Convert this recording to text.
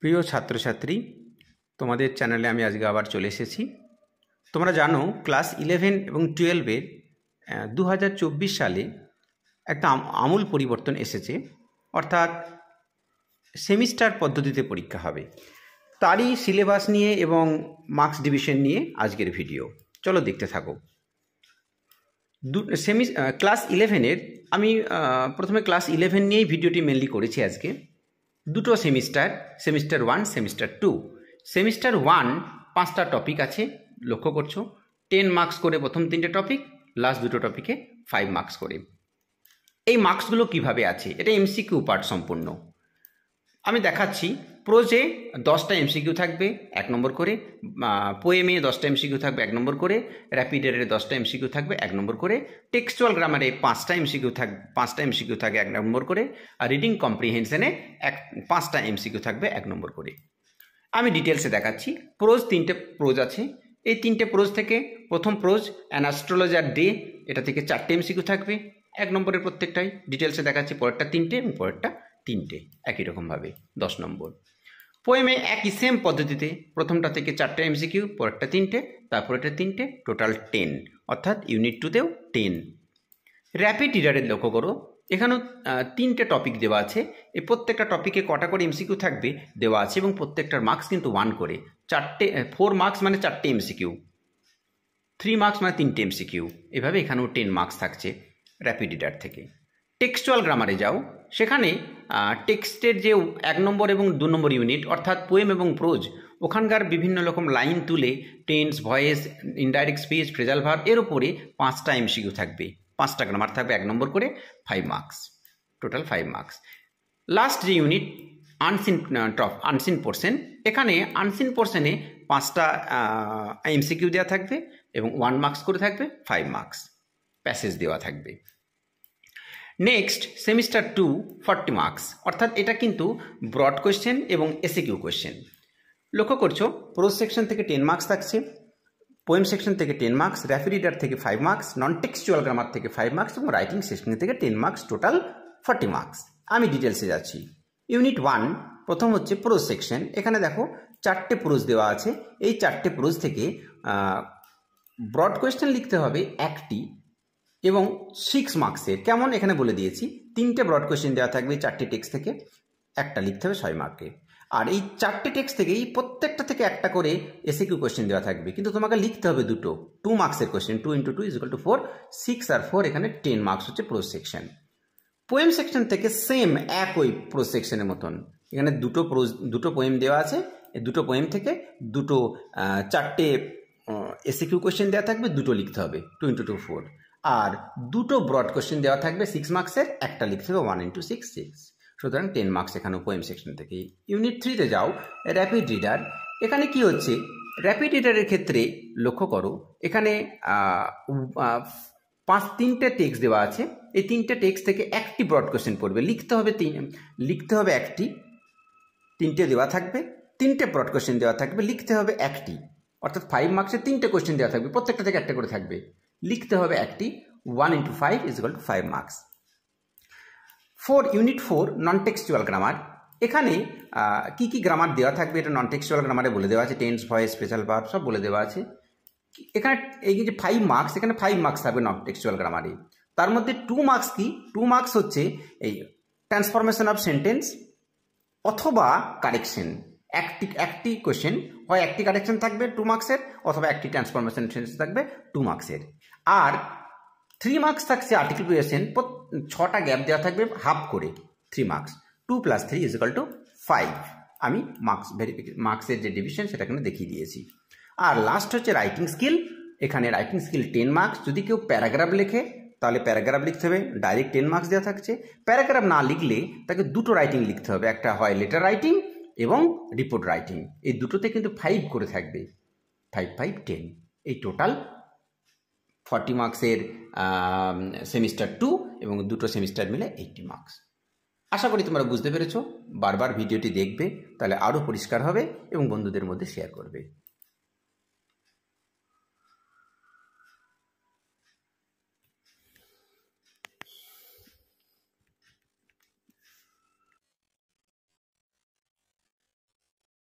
প্রিয় ছাত্রছাত্রী তোমাদের চ্যানেলে আমি আজকে আবার চলে এসেছি তোমরা জানো ক্লাস ইলেভেন এবং টুয়েলভের দু সালে একটা আমূল পরিবর্তন এসেছে অর্থাৎ সেমিস্টার পদ্ধতিতে পরীক্ষা হবে তারই সিলেবাস নিয়ে এবং মার্কস ডিভিশন নিয়ে আজকের ভিডিও চলো দেখতে থাকো দু সেমি ক্লাস ইলেভেনের আমি প্রথমে ক্লাস ইলেভেন নিয়েই ভিডিওটি মেনলি করেছি আজকে দুটো semester semester one semester two semester one পাঁচটা টপিক আছে লক্ষ্য করছো টেন মার্কস করে প্রথম তিনটে টপিক লাস্ট দুটো টপিকে ফাইভ মার্কস করে এই মার্কসগুলো কিভাবে আছে এটা এমসিকিউ পার্ট সম্পূর্ণ আমি দেখাচ্ছি প্রোজে দশটা এমসিকিউ থাকবে এক নম্বর করে পোয়েমে দশটা এমসিকিউ থাকবে এক নম্বর করে র‍্যাপিডের দশটা এমসিকিউ থাকবে এক নম্বর করে টেক্সচুয়াল গ্রামারে পাঁচটা এমসিকিউ থাক পাঁচটা এমসিকিউ থাকবে এক নম্বর করে আর রিডিং কম্প্রিহেনশনে এক পাঁচটা এমসিকিউ থাকবে এক নম্বর করে আমি ডিটেলসে দেখাচ্ছি প্রোজ তিনটে প্রোজ আছে এই তিনটে প্রোজ থেকে প্রথম প্রোজ অ্যান অ্যাস্ট্রোলজার ডে এটা থেকে চারটে এমসিকিউ থাকবে এক নম্বরের প্রত্যেকটাই ডিটেলসে দেখাচ্ছি পরেরটা তিনটে এবং পরেরটা তিনটে একই রকমভাবে দশ নম্বর পোয়েমে একই সেম পদ্ধতিতে প্রথমটা থেকে চারটে এমসিকিউ পরেরটা তিনটে তারপরেটা তিনটে টোটাল টেন অর্থাৎ ইউনিট টুতেও টেন র্যাপিড রিডারের লক্ষ্য করো এখানেও তিনটে টপিক দেওয়া আছে এই প্রত্যেকটা টপিকে কটা করে এমসিকিউ থাকবে দেওয়া আছে এবং প্রত্যেকটার মার্কস কিন্তু ওয়ান করে চারটে ফোর মার্কস মানে চারটে এমসিকিউ থ্রি মার্কস মানে তিনটে এমসিকিউ এভাবে এখানেও টেন মার্কস থাকছে র্যাপিড রিডার থেকে টেক্সচুয়াল গ্রামারে যাও সেখানে টেক্সটের যে এক নম্বর এবং দু নম্বর ইউনিট অর্থাৎ পোয়েম এবং প্রোজ ওখানকার বিভিন্ন রকম লাইন তুলে tense voice indirect speech phrasal verb এর ওপরে পাঁচটা এমসিকিউ থাকবে পাঁচটা গ্রামার থাকবে এক নম্বর করে five marks total five marks last যে unit unseen top unseen portion এখানে আনসিন পোর্শনে পাঁচটা এমসিকিউ দেওয়া থাকবে এবং ওয়ান মার্কস করে থাকবে ফাইভ মার্কস প্যাসেজ দেওয়া থাকবে next semester two forty marks অর্থাৎ এটা কিন্তু ব্রড কোয়েশ্চেন এবং এসিকিউ কোয়েশ্চেন e লক্ষ্য করছো প্রোজ সেকশন থেকে টেন মার্কস থাকছে পোয়েম সেকশন থেকে টেন মার্কস র্যাপিড রিডার থেকে five marks non textual grammar থেকে ফাইভ মার্কস এবং রাইটিং সেকশন থেকে ten marks total forty marks আমি ডিটেলসে যাচ্ছি ইউনিট ওয়ান প্রথম হচ্ছে প্রোজ সেকশন এখানে দেখো চারটে প্রোজ দেওয়া আছে এই চারটে প্রোজ থেকে ব্রড কোয়েশ্চেন লিখতে হবে একটি এবং সিক্স মার্কসের কেমন এখানে বলে দিয়েছি তিনটে ব্রড কোয়েশ্চেন দেওয়া থাকবে চারটে টেক্সট থেকে একটা লিখতে হবে ছয় মার্কে আর এই চারটে টেক্সট এই প্রত্যেকটা থেকে একটা করে এসে কিউ কোয়েশ্চেন দেওয়া থাকবে কিন্তু তোমাকে লিখতে হবে দুটো টু মার্কসের question two into two is equal to four six আর ফোর এখানে টেন মার্কস হচ্ছে প্রো সেকশন পোয়েম সেকশন থেকে সেম একই প্রো সেকশনের মতন এখানে দুটো প্রো দুটো পোয়েম দেওয়া আছে এই দুটো পোয়েম থেকে দুটো চারটে এসে কিউ কোয়েশ্চেন দেওয়া থাকবে দুটো লিখতে হবে টু ইন্টু টু ফোর আর দুটো ব্রড কোশ্চেন দেওয়া থাকবে সিক্স মার্কসের একটা লিখতে হবে ওয়ান ইন্টু সিক্স সিক্স সুতরাং টেন মার্কস এখানে পোয়েম সেকশন থেকে ইউনিট থ্রিতে যাও র্যাপিড রিডার এখানে কি হচ্ছে র্যাপিড রিডারের ক্ষেত্রে লক্ষ্য করো এখানে পাঁচ তিনটে টেক্সট দেওয়া আছে এই তিনটে টেক্সট থেকে একটি ব্রড কোশ্চেন পড়বে লিখতে হবে তিন লিখতে হবে একটি তিনটে দেওয়া থাকবে তিনটে ব্রড কোশ্চেন দেওয়া থাকবে লিখতে হবে একটি অর্থাৎ ফাইভ মার্কসের তিনটে কোয়েশ্চেন দেওয়া থাকবে প্রত্যেকটা থেকে একটা করে থাকবে লিখতে হবে একটি one into five is equal to five marks four unit four non textual grammar এখানে কি কি গ্রামার দেওয়া থাকবে এটা নন টেক্সচুয়াল গ্রামারে বলে দেওয়া আছে টেন্স ভয়েস স্পেশাল ভার্ব সব বলে দেওয়া আছে এখানে এই যে ফাইভ মার্কস এখানে ফাইভ মার্কস থাকবে নন টেক্সচুয়াল গ্রামারে তার মধ্যে টু মার্কস কি টু মার্কস হচ্ছে এই ট্রান্সফরমেশন অফ সেন্টেন্স অথবা কারেকশন একটি একটি কোয়েশ্চেন হয় একটি কারেকশন থাকবে টু মার্কসের অথবা একটি ট্রান্সফরমেশন সেন্টেন্স থাকবে টু মার্কসের আর থ্রি মার্কস থাকছে আর্টিকেল কোয়েশন ছটা গ্যাপ দেওয়া থাকবে হাফ করে three marks two plus three is equal to five আমি মার্কস ভেরিফিকেশন মার্কসের যে ডিভিশন সেটা এখানে দেখিয়ে দিয়েছি আর লাস্ট হচ্ছে রাইটিং স্কিল এখানে রাইটিং স্কিল টেন মার্কস যদি কেউ প্যারাগ্রাফ লেখে তাহলে প্যারাগ্রাফ লিখতে হবে ডাইরেক্ট টেন মার্কস দেওয়া থাকছে প্যারাগ্রাফ না লিখলে তাকে দুটো রাইটিং লিখতে হবে একটা হয় লেটার রাইটিং এবং রিপোর্ট রাইটিং এই দুটোতে কিন্তু ফাইভ করে থাকবে ফাইভ ফাইভ টেন এই টোটাল ফর্টি মার্কসের সেমিস্টার টু এবং দুটো সেমিস্টার মিলে এইটটি মার্কস আশা করি তোমরা বুঝতে পেরেছ বারবার ভিডিওটি দেখবে তাহলে আরও পরিষ্কার হবে এবং বন্ধুদের মধ্যে শেয়ার করবে